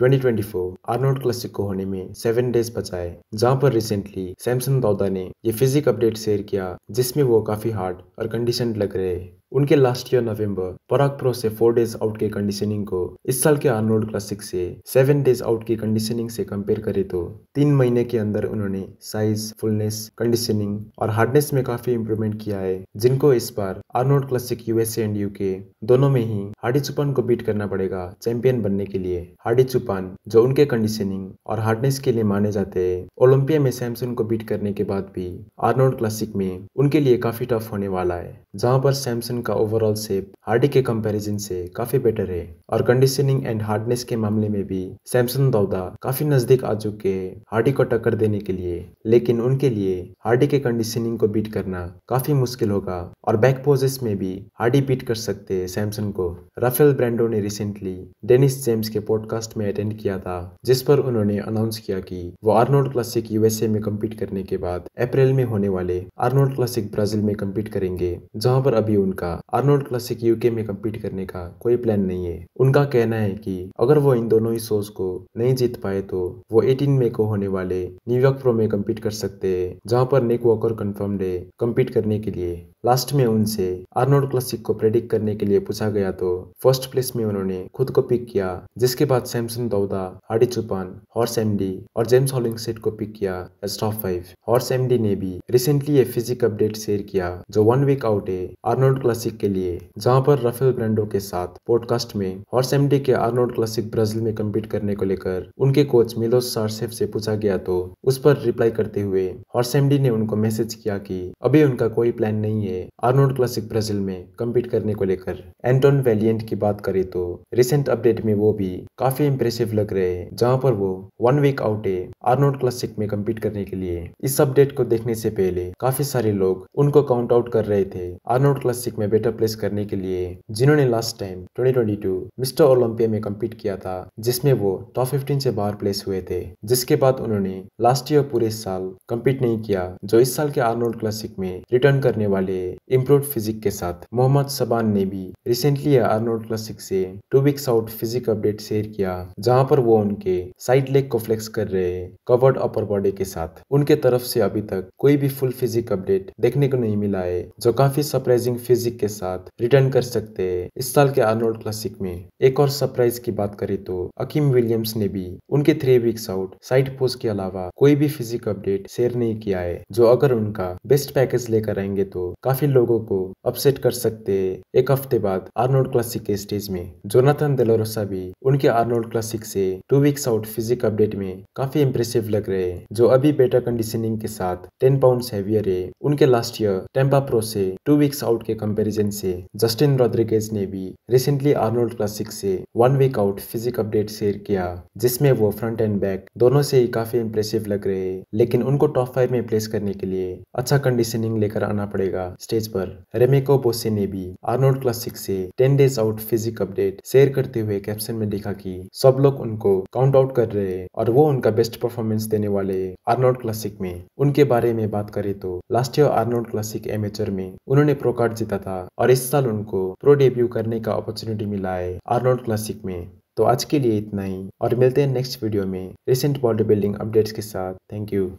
2024 Arnold classic को होने में सेवन डेज बचाए जहां पर रिसेंटली सैमसंग दौदा ने ये फिजिक अपडेट शेयर किया जिसमें वो काफ़ी हार्ड और कंडीशन लग रहे उनके लास्ट ईयर नवंबर पराग प्रो से फोर डेज आउट के कंडीशनिंग को इस साल के आर्नोल्ड क्लासिक से सेवन डेज आउट की कंडीशनिंग से कंपेयर करें तो तीन महीने के अंदर उन्होंने साइज फुलनेस कंडीशनिंग और हार्डनेस में काफी इंप्रूवमेंट किया है जिनको इस बार Arnold Classic USA and UK दोनों में ही हार्डी चुपान को बीट करना पड़ेगा चैंपियन बनने के लिए हार्डी चुपान जो उनके कंडीशनिंग और हार्डनेस के लिए माने जाते हैं ओलंपिया में सैमसन को बीट करने के बाद भी आर्नोल्ड क्लासिक में उनके लिए काफी टफ होने वाला है जहां पर सैमसन कंडीशन का ओवरऑल सेप हार्डी के कंपैरिजन से काफ़ी बेटर है और कंडीशनिंग एंड हार्डनेस के मामले में भी सैमसंग दौदा काफ़ी नज़दीक आ चुके हैं हार्डी को टक्कर देने के लिए लेकिन उनके लिए हार्डी के कंडीशनिंग को बीट करना काफ़ी मुश्किल होगा और बैक पोजेस में भी हार्डी बीट कर सकते है सैमसंग को राफेल ब्रांडो ने रिसेंटली डेनिस जेम्स के पॉडकास्ट में अटेंड किया था जिस पर उन्होंने अनाउंस किया कि वो आर्नोल्ड क्लासिक यूएसए में कम्पीट करने के बाद अप्रैल में होने वाले आर्नोल्ड क्लासिक ब्राजील में कम्पीट करेंगे जहां पर अभी उनका का अर्नोल्ड क्लासिक यूके में कम्पीट करने का कोई प्लान नहीं है उनका कहना है कि अगर वो इन दोनों ही शोज को नहीं जीत पाए तो वो 18 मई को होने वाले न्यूयॉर्क प्रो में कम्पीट कर सकते हैं जहां पर नेक वॉकर कन्फर्म्ड है कम्पीट करने के लिए लास्ट में उनसे आर्नोल्ड क्लासिक को प्रेडिक्ट करने के लिए पूछा गया तो फर्स्ट प्लेस में उन्होंने खुद को पिक किया जिसके बाद Samson Dauda Hadi Choopan Horse MD और जेम्स हॉलिंग सेट को पिक किया as top five Horse MD ने भी रिसेंटली ये फिजिक अपडेट शेयर किया जो वन वीक आउट है आर्नोल्ड क्लासिक क्लासिक के लिए जहां पर राफेल ब्रांडो के साथ पॉडकास्ट में हॉर्स एमडी के आर्नोल्ड क्लासिक ब्राजील में कम्पीट करने को लेकर उनके कोच मिलोस सारसेफ से पूछा गया तो उस पर रिप्लाई करते हुए हॉर्स एमडी ने उनको मैसेज किया कि अभी उनका कोई प्लान नहीं है आर्नोल्ड क्लासिक ब्राजील में कम्पीट करने को लेकर एंटोन वेलियंट की बात करे तो रिसेंट अपडेट में वो भी काफी इम्प्रेसिव लग रहे हैं जहाँ पर वो वन वीक आउट है आर्नोल्ड क्लासिक में कम्पीट करने के लिए इस अपडेट को देखने से पहले काफी सारे लोग उनको काउंट आउट कर रहे थे आर्नोल्ड क्लासिक में में बेटर प्लेस करने के लिए जिन्होंने लास्ट टाइम 2022 मिस्टर ओलंपिया में कम्पीट किया था जिसमें वो टॉप 15 से बाहर प्लेस हुए थे जिसके बाद उन्होंने लास्ट ईयर पूरे साल कम्पीट नहीं किया जो इस साल के आर्नोल्ड क्लासिक में रिटर्न करने वाले इम्प्रूव फिजिक के साथ मोहम्मद सबान ने भी रिसेंटली आर्नोल्ड क्लासिक से two weeks out physique update share किया जहां पर वो उनके साइड लेग को फ्लेक्स कर रहे कवर्ड अपर बॉडी के साथ उनके तरफ से अभी तक कोई भी फुल फिजिक अपडेट देखने को नहीं मिला है जो काफी सरप्राइजिंग फिजिक म्यूजिक के साथ रिटर्न कर सकते हैं इस साल के आर्नोल्ड क्लासिक में एक और सरप्राइज की बात करें तो अकीम विलियम्स ने भी उनके three weeks out side post के अलावा कोई भी फिजिक अपडेट शेयर नहीं किया है जो अगर उनका बेस्ट पैकेज लेकर आएंगे तो काफी लोगों को अपसेट कर सकते है एक हफ्ते बाद आर्नोल्ड क्लासिक के स्टेज में जोनाथन डेलोरोसा भी उनके आर्नोल्ड क्लासिक से two weeks out physique update में काफी इम्प्रेसिव लग रहे हैं जो अभी बेटर कंडीशनिंग के साथ टेन पाउंड हैवियर है उनके लास्ट ईयर टेम्पा प्रो से टू वीक्स आउट के कम्पेरिजन से जस्टिन रॉड्रिगेज ने भी रिसेंटली आर्नोल्ड क्लासिक से one week out physique update share किया जिसमें वो वो फ्रंट एंड बैक दोनों से ही काफी इंप्रेसिव लग रहे हैं लेकिन उनको टॉप फाइव में प्लेस करने के लिए अच्छा कंडीशनिंग लेकर आना पड़ेगा स्टेज पर रेमेको बोसे ने भी आर्नोल्ड क्लासिक से ten days out physique update share करते हुए कैप्शन में लिखा की सब लोग उनको काउंट आउट कर रहे हैं और वो उनका बेस्ट परफॉर्मेंस देने वाले आर्नोल्ड क्लासिक में उनके बारे में बात करे तो last year Arnold Classic amateur में उन्होंने प्रो कार्ड जीता था और इस साल उनको प्रो डेब्यू करने का अपॉर्चुनिटी मिला है आर्नोल्ड क्लासिक में तो आज के लिए इतना ही और मिलते हैं नेक्स्ट वीडियो में रिसेंट बॉडी बिल्डिंग अपडेट्स के साथ थैंक यू